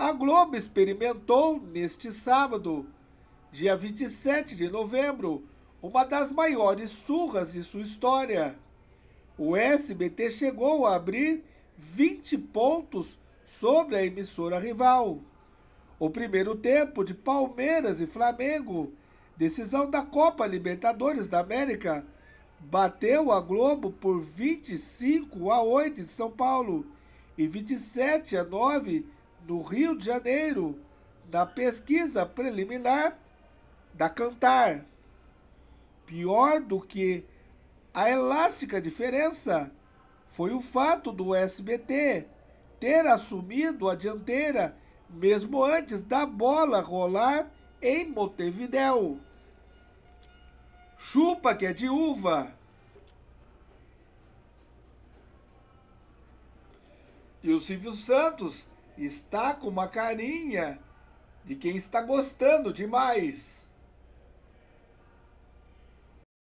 A Globo experimentou neste sábado, dia 27 de novembro, uma das maiores surras de sua história. O SBT chegou a abrir 20 pontos sobre a emissora rival. O primeiro tempo de Palmeiras e Flamengo, decisão da Copa Libertadores da América, bateu a Globo por 25 a 8 em São Paulo e 27 a 9 no Rio de Janeiro, na pesquisa preliminar da Cantar. Pior do que a elástica diferença foi o fato do SBT ter assumido a dianteira mesmo antes da bola rolar em Montevidéu. Chupa que é de uva. E o Silvio Santos está com uma carinha de quem está gostando demais.